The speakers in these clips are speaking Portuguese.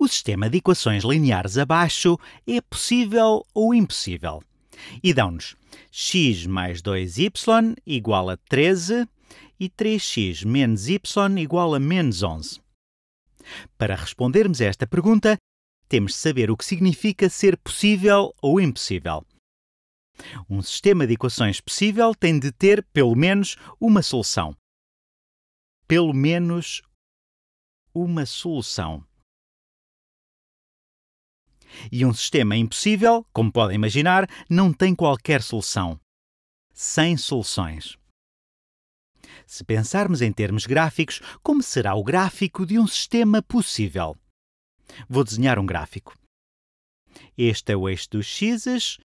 O sistema de equações lineares abaixo é possível ou impossível. E dão-nos x mais 2y igual a 13 e 3x menos y igual a menos 11. Para respondermos a esta pergunta, temos de saber o que significa ser possível ou impossível. Um sistema de equações possível tem de ter, pelo menos, uma solução. Pelo menos uma solução. E um sistema impossível, como podem imaginar, não tem qualquer solução. Sem soluções. Se pensarmos em termos gráficos, como será o gráfico de um sistema possível? Vou desenhar um gráfico. Este é o eixo dos x's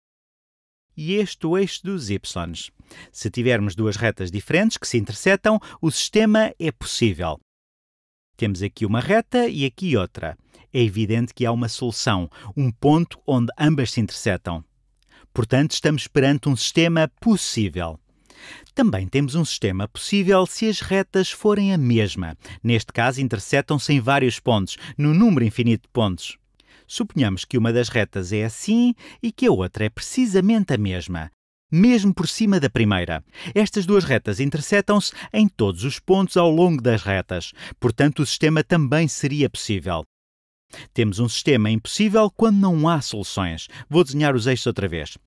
e este é o eixo dos y's. Se tivermos duas retas diferentes que se intersetam, o sistema é possível. Temos aqui uma reta e aqui outra é evidente que há uma solução, um ponto onde ambas se interceptam. Portanto, estamos perante um sistema possível. Também temos um sistema possível se as retas forem a mesma. Neste caso, interceptam-se em vários pontos, no número infinito de pontos. Suponhamos que uma das retas é assim e que a outra é precisamente a mesma, mesmo por cima da primeira. Estas duas retas interceptam-se em todos os pontos ao longo das retas, portanto, o sistema também seria possível. Temos um sistema impossível quando não há soluções. Vou desenhar os eixos outra vez.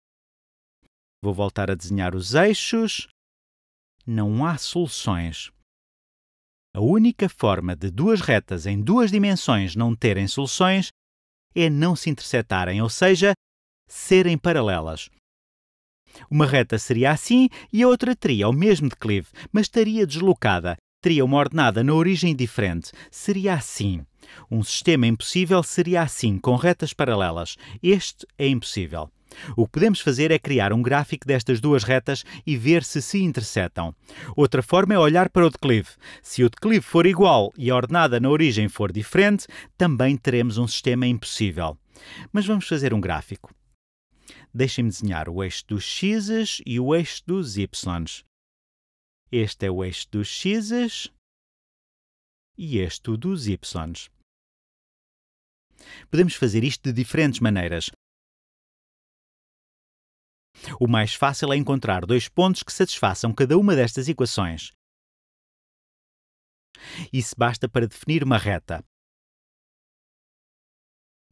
Vou voltar a desenhar os eixos. Não há soluções. A única forma de duas retas em duas dimensões não terem soluções é não se interceptarem ou seja, serem paralelas. Uma reta seria assim e a outra teria o mesmo declive, mas estaria deslocada, teria uma ordenada na origem diferente. Seria assim. Um sistema impossível seria assim, com retas paralelas. Este é impossível. O que podemos fazer é criar um gráfico destas duas retas e ver se se intersetam. Outra forma é olhar para o declive. Se o declive for igual e a ordenada na origem for diferente, também teremos um sistema impossível. Mas vamos fazer um gráfico. Deixem-me desenhar o eixo dos x e o eixo dos y. Este é o eixo dos x's e este o dos y's. Podemos fazer isto de diferentes maneiras. O mais fácil é encontrar dois pontos que satisfaçam cada uma destas equações. Isso basta para definir uma reta.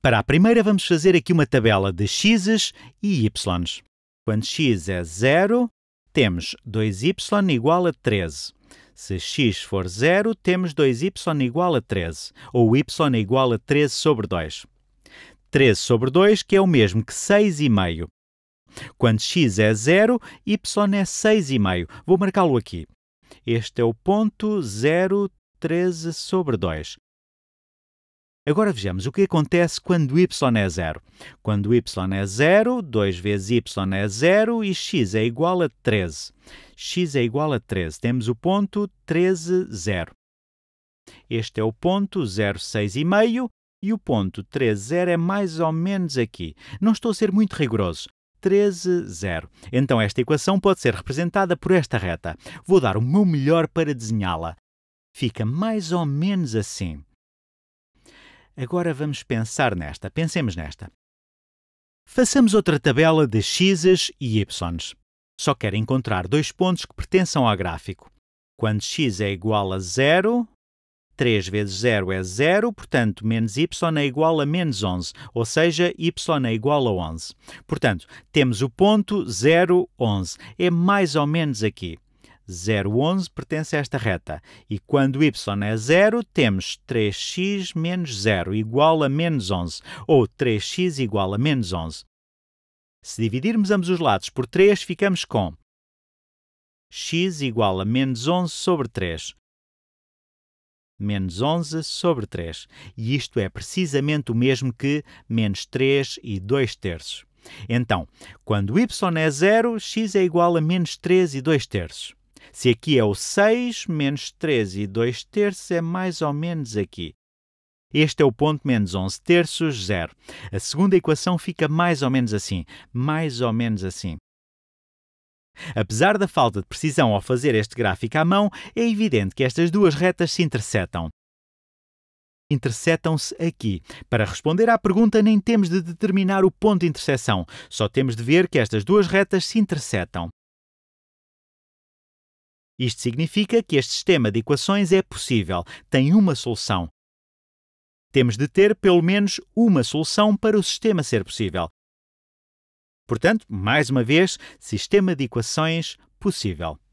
Para a primeira, vamos fazer aqui uma tabela de x's e y's. Quando x é zero temos 2y igual a 13. Se x for 0, temos 2y igual a 13, ou y igual a 13 sobre 2. 13 sobre 2, que é o mesmo que 6,5. Quando x é 0, y é 6,5. Vou marcá-lo aqui. Este é o ponto 0, 13 sobre 2. Agora vejamos o que acontece quando y é zero. Quando y é zero, 2 vezes y é zero e x é igual a 13. x é igual a 13. Temos o ponto 13, 0. Este é o ponto 06,5 e o ponto 13,0 é mais ou menos aqui. Não estou a ser muito rigoroso. 13, 0. Então esta equação pode ser representada por esta reta. Vou dar o meu melhor para desenhá-la. Fica mais ou menos assim. Agora vamos pensar nesta. Pensemos nesta. Façamos outra tabela de x e y. Só quero encontrar dois pontos que pertençam ao gráfico. Quando x é igual a zero, 3 vezes 0 é 0, portanto, menos y é igual a menos 11, ou seja, y é igual a 11. Portanto, temos o ponto 0, 11. É mais ou menos aqui. 0,11 pertence a esta reta. E quando y é zero, temos 3x menos 0 igual a menos 11, ou 3x igual a menos 11. Se dividirmos ambos os lados por 3, ficamos com x igual a menos 11 sobre 3. Menos 11 sobre 3. E isto é precisamente o mesmo que menos 3 e 2 terços. Então, quando y é zero, x é igual a menos 3 e 2 terços. Se aqui é o 6 menos 3 e 2 terços, é mais ou menos aqui. Este é o ponto menos 11 terços, zero. A segunda equação fica mais ou menos assim, mais ou menos assim. Apesar da falta de precisão ao fazer este gráfico à mão, é evidente que estas duas retas se interceptam interceptam se aqui. Para responder à pergunta, nem temos de determinar o ponto de interseção, só temos de ver que estas duas retas se interceptam isto significa que este sistema de equações é possível, tem uma solução. Temos de ter pelo menos uma solução para o sistema ser possível. Portanto, mais uma vez, sistema de equações possível.